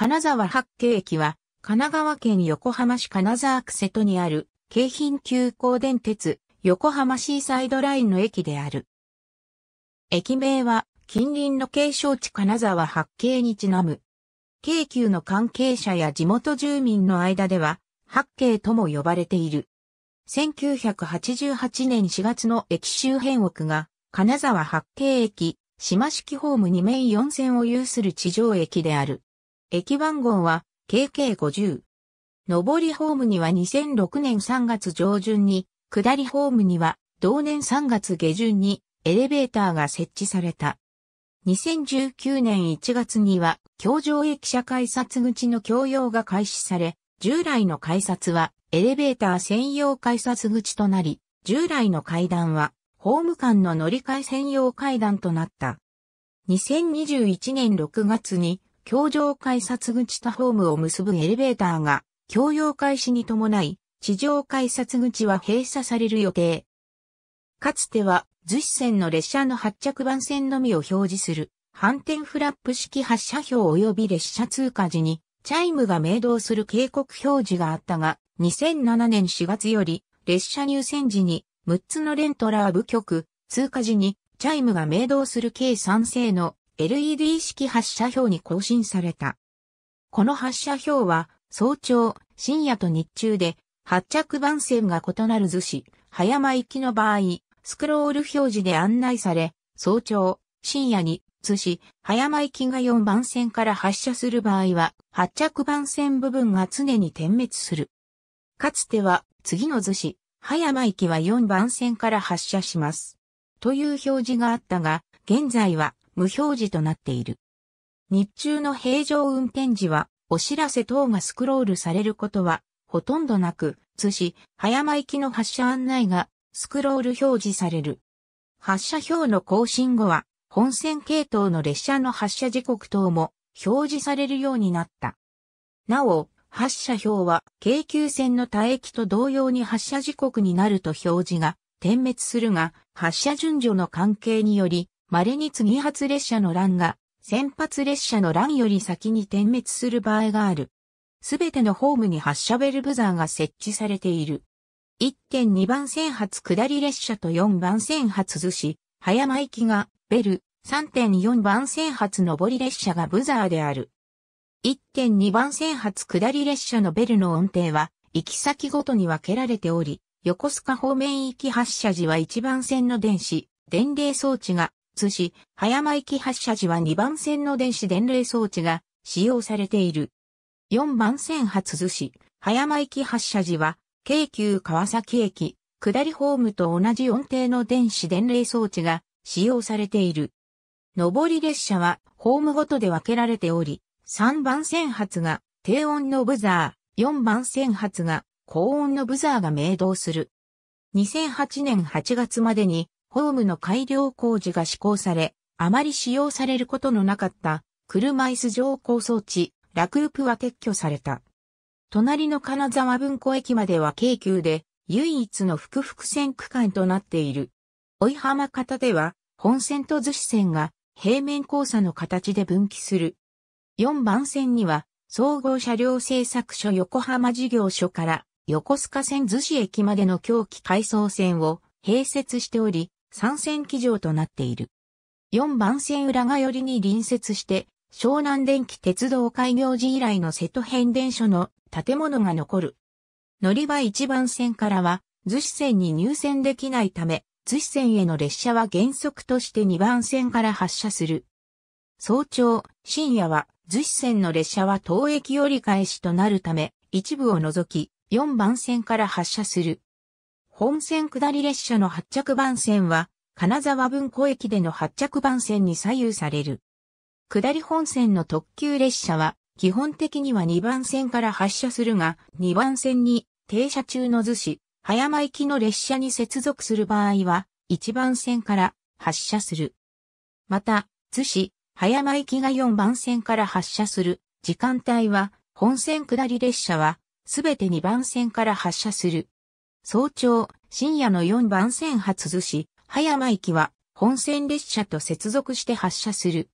金沢八景駅は、神奈川県横浜市金沢区瀬戸にある、京浜急行電鉄、横浜シーサイドラインの駅である。駅名は、近隣の景勝地金沢八景にちなむ。京急の関係者や地元住民の間では、八景とも呼ばれている。1988年4月の駅周辺奥が、金沢八景駅、島式ホーム2面4線を有する地上駅である。駅番号は KK50。上りホームには2006年3月上旬に、下りホームには同年3月下旬にエレベーターが設置された。2019年1月には、京上駅舎改札口の共用が開始され、従来の改札はエレベーター専用改札口となり、従来の階段はホーム間の乗り換え専用階段となった。2021年6月に橋上改札口とホームを結ぶエレベーターが、橋用開始に伴い、地上改札口は閉鎖される予定。かつては、逗子線の列車の発着番線のみを表示する、反転フラップ式発車表及び列車通過時に、チャイムが鳴動する警告表示があったが、2007年4月より、列車入線時に、6つのレントラー部局、通過時に、チャイムが鳴動する計3制の LED 式発射表に更新された。この発射表は、早朝、深夜と日中で、発着番線が異なる図紙、早間行きの場合、スクロール表示で案内され、早朝、深夜に、図紙、早間行きが4番線から発射する場合は、発着番線部分が常に点滅する。かつては、次の図紙、早間行きは4番線から発射します。という表示があったが、現在は、無表示となっている。日中の平常運転時は、お知らせ等がスクロールされることは、ほとんどなく、津し、早間行きの発車案内が、スクロール表示される。発車表の更新後は、本線系統の列車の発車時刻等も表示されるようになった。なお、発車表は京急線の他駅と同様に発車時刻になると表示が点滅するが、発車順序の関係により稀に次発列車の欄が、先発列車の欄より先に点滅する場合がある。すべてのホームに発車ベルブザーが設置されている。1.2番線発下り列車と4番線発寿司、早間行きがベル、3.4番線発上り列車がブザーである。1.2番線発下り列車のベルの音程は、行き先ごとに分けられており、横須賀方面行き発車時は1番線の電子、電令装置が津市、葉山駅発車時は2番線の電子伝令装置が使用されている。4番線発津市、葉山駅発車時は、京急川崎駅、下りホームと同じ音程の電子伝令装置が使用されている。上り列車はホームごとで分けられており、3番線発が低音のブザー、4番線発が高音のブザーが明動する。2008年8月までにホームの改良工事が施行され、あまり使用されることのなかった車椅子乗降装置、ラクープは撤去された。隣の金沢文庫駅までは京急で唯一の複々線区間となっている。追浜方では本線と逗子線が平面交差の形で分岐する。4番線には総合車両製作所横浜事業所から横須賀線逗子駅までの狂気回送線を併設しており、三線機場となっている。四番線裏が寄りに隣接して、湘南電気鉄道開業時以来の瀬戸変電所の建物が残る。乗り場一番線からは、逗子線に入線できないため、逗子線への列車は原則として二番線から発車する。早朝、深夜は、逗子線の列車は当駅折り返しとなるため、一部を除き、4番線から発車する。本線下り列車の発着番線は、金沢文庫駅での発着番線に左右される。下り本線の特急列車は、基本的には2番線から発車するが、2番線に停車中の逗子、葉山行きの列車に接続する場合は、1番線から発車する。また、逗子、葉山行きが4番線から発車する時間帯は、本線下り列車は、すべて2番線から発車する早朝、深夜の4番線発寿司、葉山駅は、本線列車と接続して発車する。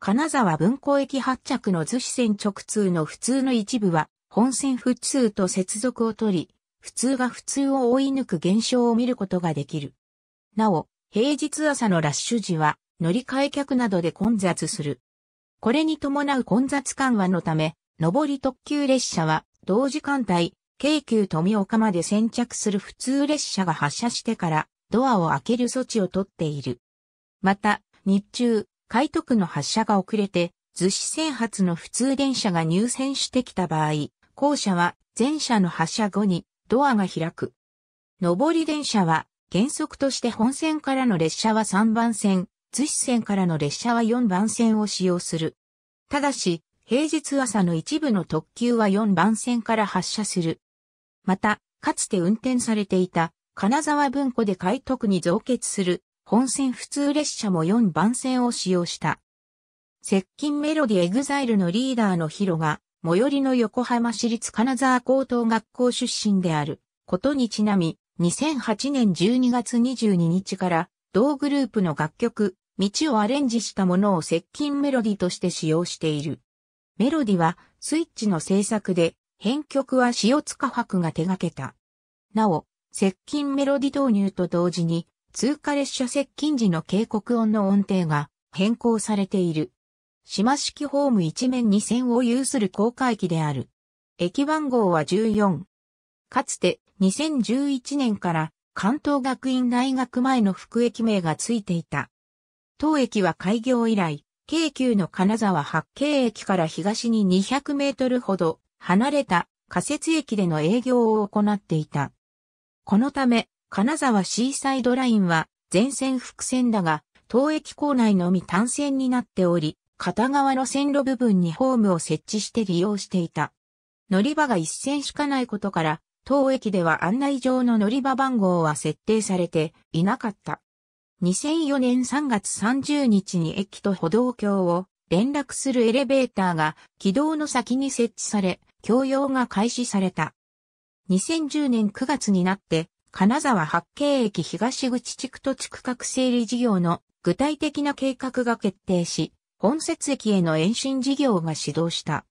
金沢文庫駅発着の逗子線直通の普通の一部は、本線普通と接続を取り、普通が普通を追い抜く現象を見ることができる。なお、平日朝のラッシュ時は、乗り換え客などで混雑する。これに伴う混雑緩和のため、上り特急列車は、同時間帯、京急富岡まで先着する普通列車が発車してからドアを開ける措置をとっている。また、日中、海徳の発車が遅れて、逗子線発の普通電車が入線してきた場合、後車は前車の発車後にドアが開く。上り電車は原則として本線からの列車は3番線、逗子線からの列車は4番線を使用する。ただし、平日朝の一部の特急は4番線から発車する。また、かつて運転されていた金沢文庫で海徳に増結する本線普通列車も4番線を使用した。接近メロディエグザイルのリーダーのヒロが、最寄りの横浜市立金沢高等学校出身であることにちなみ、2008年12月22日から同グループの楽曲、道をアレンジしたものを接近メロディとして使用している。メロディはスイッチの制作で編曲は塩塚博が手掛けた。なお、接近メロディ導入と同時に、通過列車接近時の警告音の音程が変更されている。島式ホーム一面二線を有する公開機である。駅番号は14。かつて2011年から関東学院大学前の副駅名がついていた。当駅は開業以来、京急の金沢八景駅から東に200メートルほど離れた仮設駅での営業を行っていた。このため、金沢シーサイドラインは全線複線だが、当駅構内のみ単線になっており、片側の線路部分にホームを設置して利用していた。乗り場が一線しかないことから、当駅では案内上の乗り場番号は設定されていなかった。2004年3月30日に駅と歩道橋を連絡するエレベーターが軌道の先に設置され、供用が開始された。2010年9月になって、金沢八景駅東口地区と地区画整理事業の具体的な計画が決定し、本節駅への延伸事業が始動した。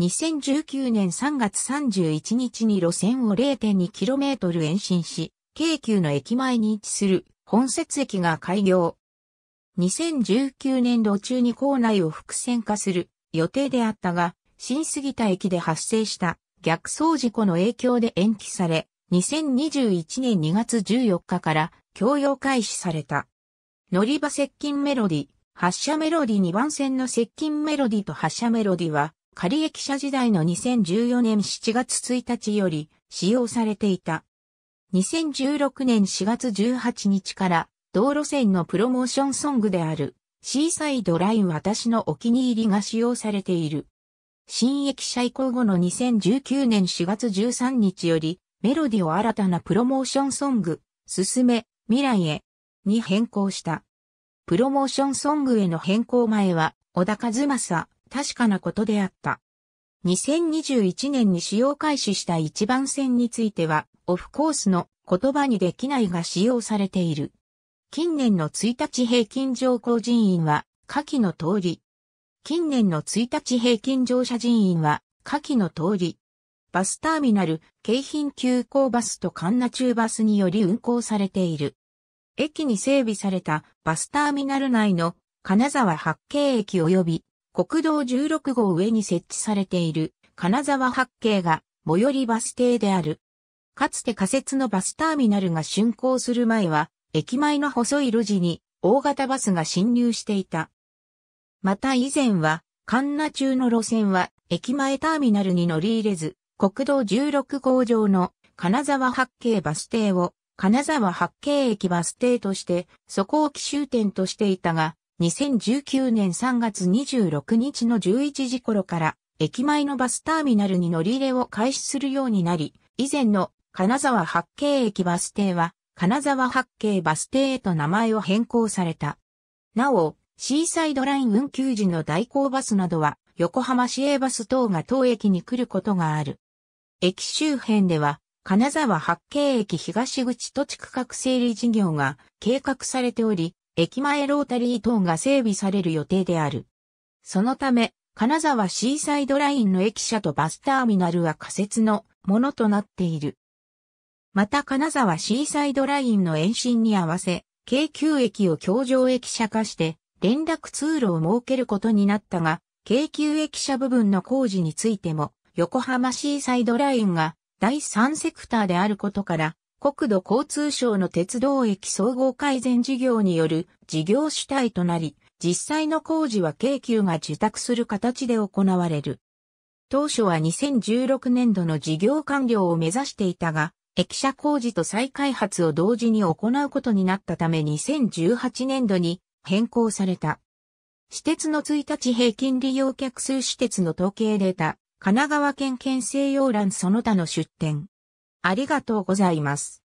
2019年3月31日に路線を 0.2km 延伸し、京急の駅前に位置する本節駅が開業。2019年度中に構内を複線化する予定であったが、新杉田駅で発生した逆走事故の影響で延期され、2021年2月14日から供用開始された。乗り場接近メロディ、発車メロディ2番線の接近メロディと発車メロディは、仮駅舎時代の2014年7月1日より使用されていた。2016年4月18日から道路線のプロモーションソングであるシーサイドライン私のお気に入りが使用されている。新駅舎移行後の2019年4月13日より、メロディを新たなプロモーションソング、進め、未来へ、に変更した。プロモーションソングへの変更前は、小田和正、確かなことであった。2021年に使用開始した一番線については、オフコースの言葉にできないが使用されている。近年の1日平均乗降人員は、下記の通り、近年の1日平均乗車人員は、下記の通り、バスターミナル、京浜急行バスと神奈中バスにより運行されている。駅に整備されたバスターミナル内の金沢八景駅及び国道16号上に設置されている金沢八景が最寄りバス停である。かつて仮設のバスターミナルが竣工する前は、駅前の細い路地に大型バスが進入していた。また以前は、ンナ中の路線は、駅前ターミナルに乗り入れず、国道16号上の金沢八景バス停を金沢八景駅バス停として、そこを奇襲点としていたが、2019年3月26日の11時頃から、駅前のバスターミナルに乗り入れを開始するようになり、以前の金沢八景駅バス停は、金沢八景バス停へと名前を変更された。なお、シーサイドライン運休時の代行バスなどは、横浜市営バス等が当駅に来ることがある。駅周辺では、金沢八景駅東口土地区画整理事業が計画されており、駅前ロータリー等が整備される予定である。そのため、金沢シーサイドラインの駅舎とバスターミナルは仮設のものとなっている。また金沢シーサイドラインの延伸に合わせ、京急駅を京上駅舎化して、連絡通路を設けることになったが、京急駅舎部分の工事についても、横浜シーサイドラインが第3セクターであることから、国土交通省の鉄道駅総合改善事業による事業主体となり、実際の工事は京急が受託する形で行われる。当初は2016年度の事業完了を目指していたが、駅舎工事と再開発を同時に行うことになったため2018年度に変更された。私鉄の1日平均利用客数私鉄の統計データ、神奈川県県西洋欄その他の出店。ありがとうございます。